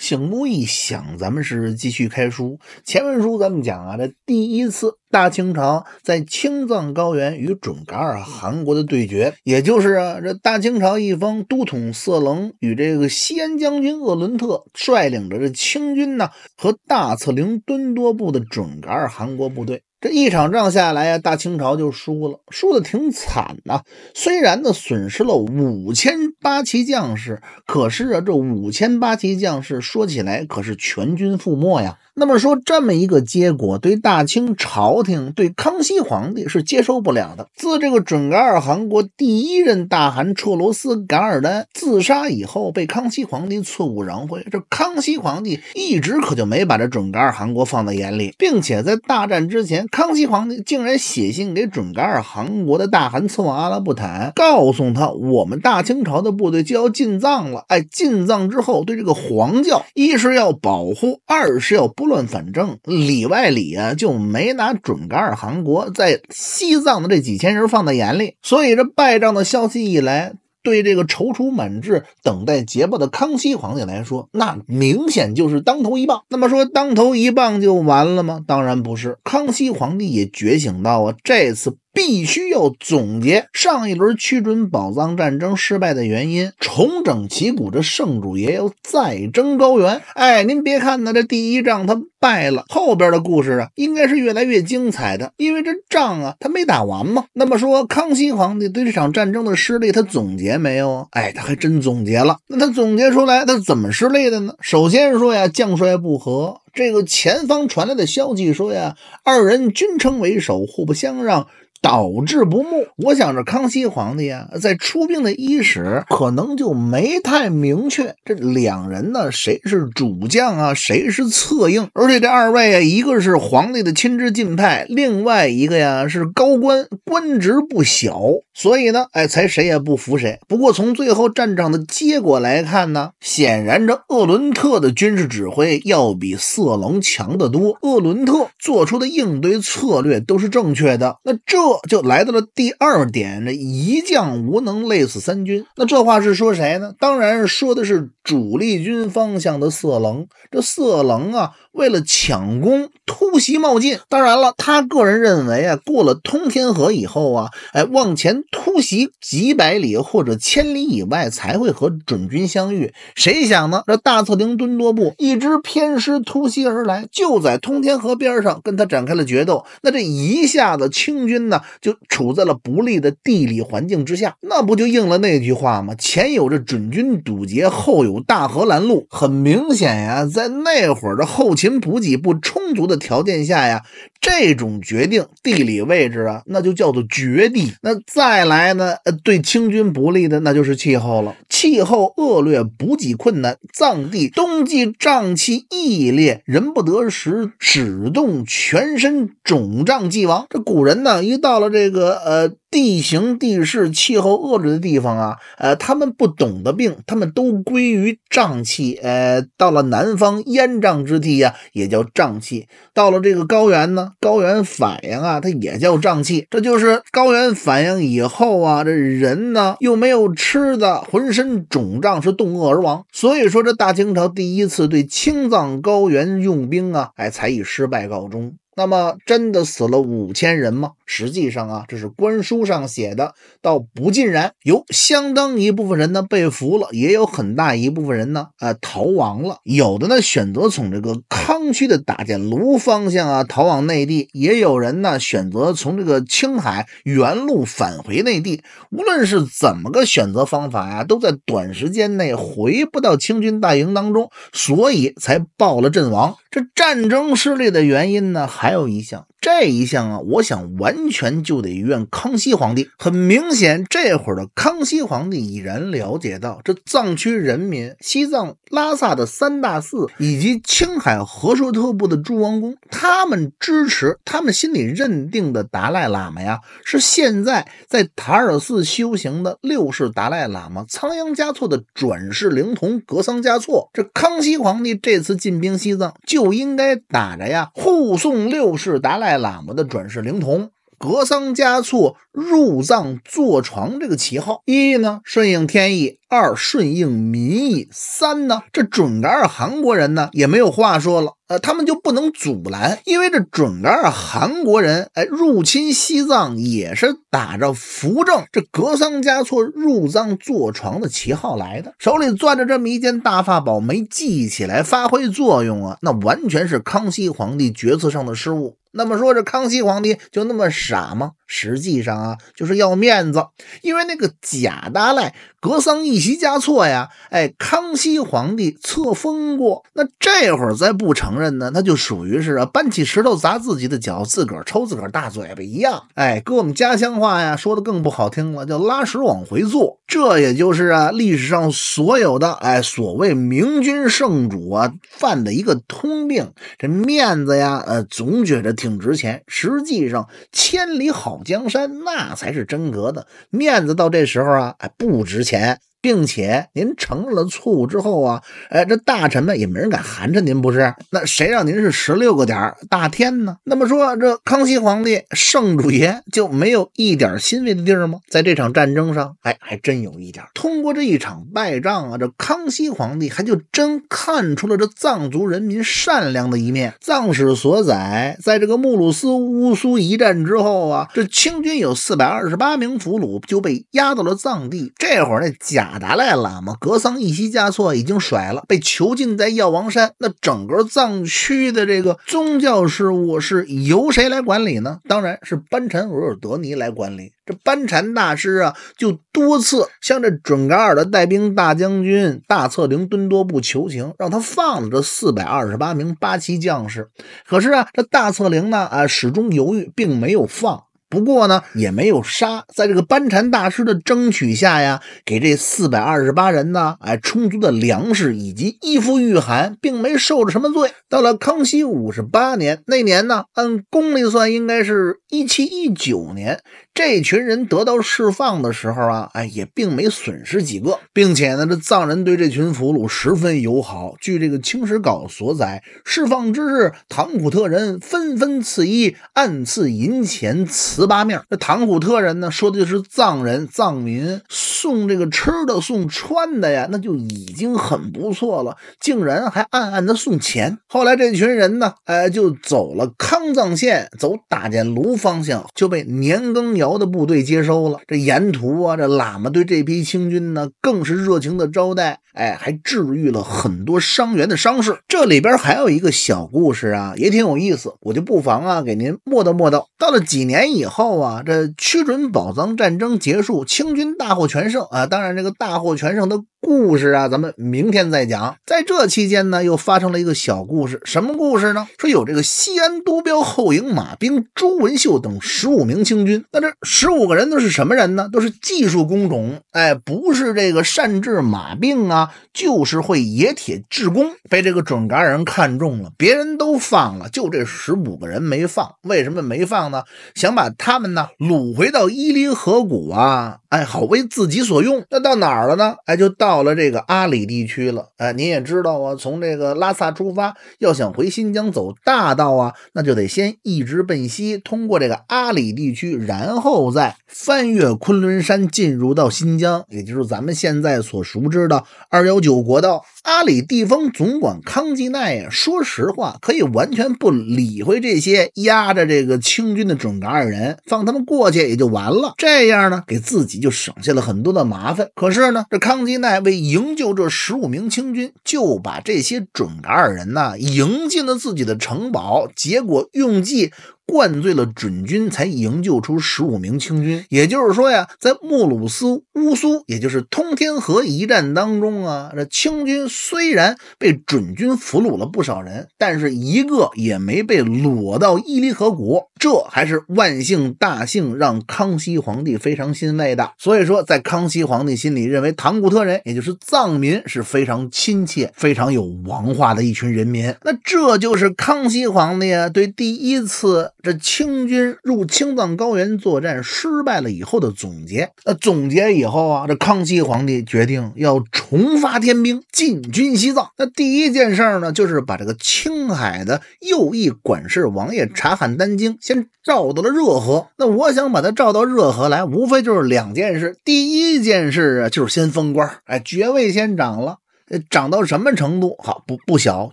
醒木一想，咱们是继续开书。前文书咱们讲啊，这第一次大清朝在青藏高原与准噶尔汗国的对决，也就是啊，这大清朝一方都统色楞与这个西安将军鄂伦特率领着这清军呢，和大策陵敦多部的准噶尔汗国部队。这一场仗下来呀，大清朝就输了，输的挺惨呐。虽然呢损失了五千八旗将士，可是啊，这五千八旗将士说起来可是全军覆没呀。那么说，这么一个结果对大清朝廷、对康熙皇帝是接受不了的。自这个准噶尔汗国第一任大汗彻罗斯噶尔丹自杀以后，被康熙皇帝错误饶回，这康熙皇帝一直可就没把这准噶尔汗国放在眼里，并且在大战之前，康熙皇帝竟然写信给准噶尔汗国的大汗策王阿拉布坦，告诉他：我们大清朝的部队就要进藏了。哎，进藏之后，对这个黄教，一是要保护，二是要不。乱反正里外里啊，就没拿准噶尔汗国在西藏的这几千人放在眼里，所以这败仗的消息一来，对这个踌躇满志等待捷报的康熙皇帝来说，那明显就是当头一棒。那么说当头一棒就完了吗？当然不是，康熙皇帝也觉醒到啊，这次。必须要总结上一轮屈准宝藏战争失败的原因，重整旗鼓的圣主爷要再争高原。哎，您别看他这第一仗他败了，后边的故事啊，应该是越来越精彩的。因为这仗啊，他没打完嘛。那么说，康熙皇帝对这场战争的失利，他总结没有？哎，他还真总结了。那他总结出来，他怎么失利的呢？首先说呀，将帅不和。这个前方传来的消息说呀，二人均称为首，互不相让。导致不睦，我想着康熙皇帝呀，在出兵的伊始，可能就没太明确这两人呢，谁是主将啊，谁是策应？而且这二位啊，一个是皇帝的亲支近派，另外一个呀是高官，官职不小，所以呢，哎，才谁也不服谁。不过从最后战场的结果来看呢，显然这鄂伦特的军事指挥要比色楞强得多，鄂伦特做出的应对策略都是正确的，那这。就来到了第二点，这一将无能累死三军。那这话是说谁呢？当然说的是主力军方向的色狼。这色狼啊，为了抢攻突袭冒进。当然了，他个人认为啊，过了通天河以后啊，哎，往前突袭几百里或者千里以外才会和准军相遇。谁想呢？这大策凌敦多布一支偏师突袭而来，就在通天河边上跟他展开了决斗。那这一下子，清军呢？就处在了不利的地理环境之下，那不就应了那句话吗？前有这准军堵截，后有大河拦路。很明显呀，在那会儿的后勤补给不充足的条件下呀，这种决定地理位置啊，那就叫做绝地。那再来呢，对清军不利的那就是气候了。气候恶劣，补给困难，藏地冬季瘴气异烈，人不得食，始动全身肿胀既亡。这古人呢，一到。到了这个呃。地形地势气候恶劣的地方啊，呃，他们不懂的病，他们都归于瘴气。呃，到了南方烟瘴之地呀，也叫瘴气。到了这个高原呢，高原反应啊，它也叫瘴气。这就是高原反应以后啊，这人呢又没有吃的，浑身肿胀，是冻饿而亡。所以说，这大清朝第一次对青藏高原用兵啊，哎，才以失败告终。那么，真的死了五千人吗？实际上啊，这是官书。书上写的倒不尽然，有相当一部分人呢被俘了，也有很大一部分人呢呃逃亡了，有的呢选择从这个康区的打箭炉方向啊逃往内地，也有人呢选择从这个青海原路返回内地。无论是怎么个选择方法呀，都在短时间内回不到清军大营当中，所以才报了阵亡。这战争失利的原因呢，还有一项。这一项啊，我想完全就得怨康熙皇帝。很明显，这会儿的康熙皇帝已然了解到这藏区人民，西藏。拉萨的三大寺以及青海和硕特部的诸王宫，他们支持他们心里认定的达赖喇嘛呀，是现在在塔尔寺修行的六世达赖喇嘛仓央嘉措的转世灵童格桑嘉措。这康熙皇帝这次进兵西藏，就应该打着呀护送六世达赖喇嘛的转世灵童。格桑嘉措入藏坐床这个旗号，一呢顺应天意，二顺应民意，三呢这准噶尔韩国人呢也没有话说了。呃，他们就不能阻拦，因为这准噶尔韩国人，哎，入侵西藏也是打着扶正这格桑嘉措入藏坐床的旗号来的，手里攥着这么一件大法宝没记起来发挥作用啊，那完全是康熙皇帝决策上的失误。那么说这康熙皇帝就那么傻吗？实际上啊，就是要面子，因为那个假达赖格桑一席嘉措呀，哎，康熙皇帝册封过，那这会儿再不承任呢，那就属于是啊，搬起石头砸自己的脚，自个儿抽自个儿大嘴巴一样。哎，搁我们家乡话呀，说的更不好听了，叫拉屎往回坐。这也就是啊，历史上所有的哎，所谓明君圣主啊，犯的一个通病。这面子呀，呃，总觉着挺值钱，实际上千里好江山，那才是真格的面子。到这时候啊，哎，不值钱。并且您承认了错误之后啊，哎，这大臣们也没人敢寒碜您，不是？那谁让您是十六个点大天呢？那么说，这康熙皇帝圣主爷就没有一点欣慰的地儿吗？在这场战争上，哎，还真有一点。通过这一场败仗啊，这康熙皇帝还就真看出了这藏族人民善良的一面。藏史所载，在这个木鲁斯乌苏一战之后啊，这清军有四百二十八名俘虏就被押到了藏地，这会儿那假达赖喇嘛格桑一西加措已经甩了，被囚禁在药王山。那整个藏区的这个宗教事务是由谁来管理呢？当然是班禅额尔德尼来管理。这班禅大师啊，就多次向这准噶尔的带兵大将军大策凌敦多布求情，让他放了这四百二十八名八旗将士。可是啊，这大策凌呢，啊，始终犹豫，并没有放。不过呢，也没有杀，在这个班禅大师的争取下呀，给这四百二十八人呢，哎，充足的粮食以及衣服御寒，并没受着什么罪。到了康熙五十八年，那年呢，按公历算应该是一七一九年。这群人得到释放的时候啊，哎，也并没损失几个，并且呢，这藏人对这群俘虏十分友好。据这个《清史稿》所载，释放之日，唐古特人纷纷赐衣，暗赐银钱、糍粑面。这唐古特人呢，说的就是藏人、藏民，送这个吃的、送穿的呀，那就已经很不错了，竟然还暗暗的送钱。后来，这群人呢，哎，就走了康藏线，走打箭炉方向，就被年羹。辽的部队接收了，这沿途啊，这喇嘛对这批清军呢，更是热情的招待，哎，还治愈了很多伤员的伤势。这里边还有一个小故事啊，也挺有意思，我就不妨啊，给您磨叨磨叨。到了几年以后啊，这驱准宝藏战争结束，清军大获全胜啊，当然这个大获全胜的故事啊，咱们明天再讲。在这期间呢，又发生了一个小故事。什么故事呢？说有这个西安都标后营马兵朱文秀等十五名清军。那这十五个人都是什么人呢？都是技术工种，哎，不是这个善治马病啊，就是会冶铁制工。被这个准噶尔人看中了，别人都放了，就这十五个人没放。为什么没放呢？想把他们呢掳回到伊犁河谷啊。哎，好为自己所用，那到哪儿了呢？哎，就到了这个阿里地区了。哎，您也知道啊，从这个拉萨出发，要想回新疆走大道啊，那就得先一直奔西，通过这个阿里地区，然后再翻越昆仑山进入到新疆，也就是咱们现在所熟知的二幺九国道。阿里地方总管康济奈呀，说实话，可以完全不理会这些压着这个清军的准噶尔人，放他们过去也就完了。这样呢，给自己。就省下了很多的麻烦。可是呢，这康吉奈为营救这十五名清军，就把这些准噶尔人呢迎进了自己的城堡，结果用计。灌醉了准军，才营救出十五名清军。也就是说呀，在木鲁斯乌苏，也就是通天河一战当中啊，这清军虽然被准军俘虏了不少人，但是一个也没被裸到伊犁河谷。这还是万幸大幸，让康熙皇帝非常欣慰的。所以说，在康熙皇帝心里，认为唐古特人，也就是藏民，是非常亲切、非常有文化的一群人民。那这就是康熙皇帝对第一次。这清军入青藏高原作战失败了以后的总结，那总结以后啊，这康熙皇帝决定要重发天兵进军西藏。那第一件事呢，就是把这个青海的右翼管事王爷察罕丹经先召到了热河。那我想把他召到热河来，无非就是两件事。第一件事啊，就是先封官，哎，爵位先涨了。呃，长到什么程度？好，不不小，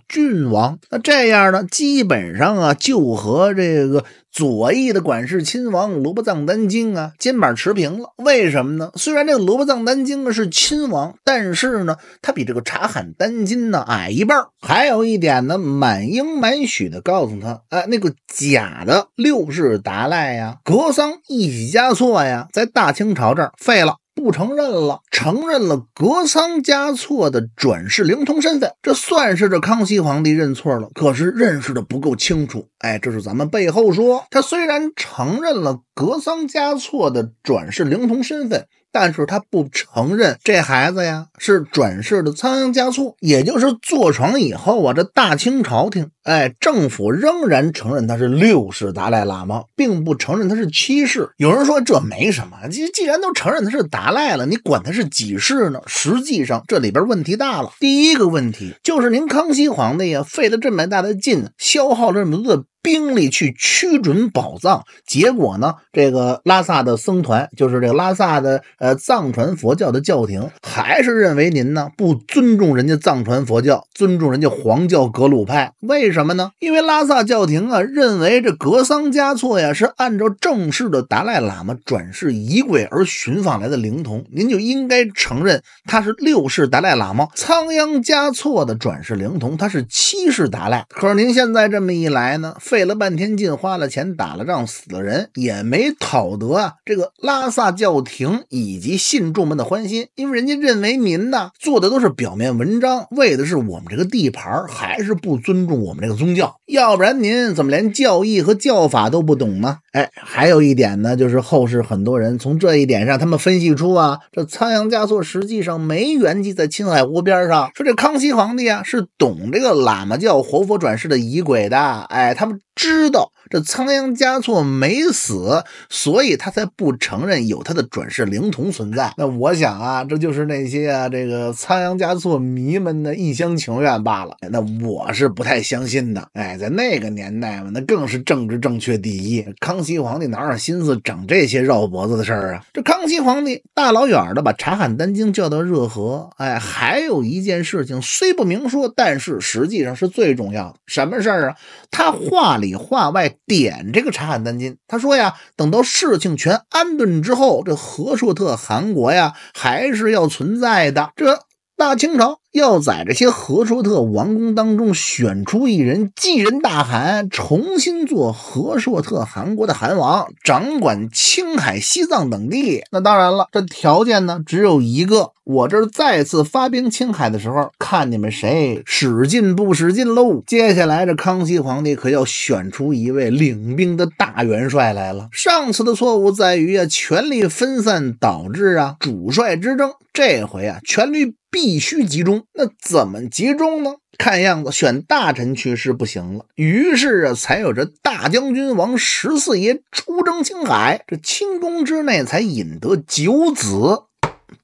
郡王。那这样呢，基本上啊，就和这个左翼的管事亲王罗卜藏丹经啊，肩膀持平了。为什么呢？虽然这个罗卜藏丹经啊是亲王，但是呢，他比这个查罕丹经呢矮一半。还有一点呢，满英满许的告诉他，哎，那个假的六世达赖呀，格桑一西嘉措呀，在大清朝这儿废了。不承认了，承认了格桑嘉措的转世灵童身份，这算是这康熙皇帝认错了，可是认识的不够清楚。哎，这是咱们背后说，他虽然承认了格桑嘉措的转世灵童身份。但是他不承认这孩子呀是转世的仓央嘉措，也就是坐床以后啊，这大清朝廷，哎，政府仍然承认他是六世达赖喇嘛，并不承认他是七世。有人说这没什么，既既然都承认他是达赖了，你管他是几世呢？实际上这里边问题大了。第一个问题就是您康熙皇帝呀，费了这么大的劲，消耗了这么多。兵力去驱准宝藏，结果呢？这个拉萨的僧团，就是这个拉萨的呃藏传佛教的教廷，还是认为您呢不尊重人家藏传佛教，尊重人家黄教格鲁派。为什么呢？因为拉萨教廷啊认为这格桑嘉措呀是按照正式的达赖喇嘛转世仪轨而寻访来的灵童，您就应该承认他是六世达赖喇嘛，仓央嘉措的转世灵童，他是七世达赖。可是您现在这么一来呢，费了半天劲，花了钱，打了仗，死了人，也没讨得啊这个拉萨教廷以及信众们的欢心，因为人家认为您呢做的都是表面文章，为的是我们这个地盘，还是不尊重我们这个宗教。要不然您怎么连教义和教法都不懂呢？哎，还有一点呢，就是后世很多人从这一点上，他们分析出啊，这仓央嘉措实际上没圆寂在青海湖边上，说这康熙皇帝啊是懂这个喇嘛教活佛转世的仪轨的。哎，他们。知道这仓央嘉措没死，所以他才不承认有他的转世灵童存在。那我想啊，这就是那些啊这个仓央嘉措迷们的一厢情愿罢了。那我是不太相信的。哎，在那个年代嘛，那更是政治正确第一。康熙皇帝哪有心思整这些绕脖子的事儿啊？这康熙皇帝大老远的把查罕丹经叫到热河，哎，还有一件事情虽不明说，但是实际上是最重要的。什么事儿啊？他话里。里话外点这个察罕丹津，他说呀，等到事情全安顿之后，这和硕特汗国呀还是要存在的，这大清朝。要在这些和硕特王宫当中选出一人继任大汗，重新做和硕特汗国的汗王，掌管青海、西藏等地。那当然了，这条件呢只有一个：我这儿再次发兵青海的时候，看你们谁使劲不使劲喽。接下来，这康熙皇帝可要选出一位领兵的大元帅来了。上次的错误在于啊，权力分散导致啊主帅之争。这回啊，权力必须集中。那怎么集中呢？看样子选大臣去是不行了，于是啊，才有这大将军王十四爷出征青海，这清宫之内才引得九子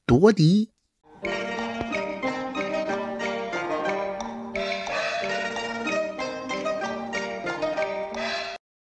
夺嫡。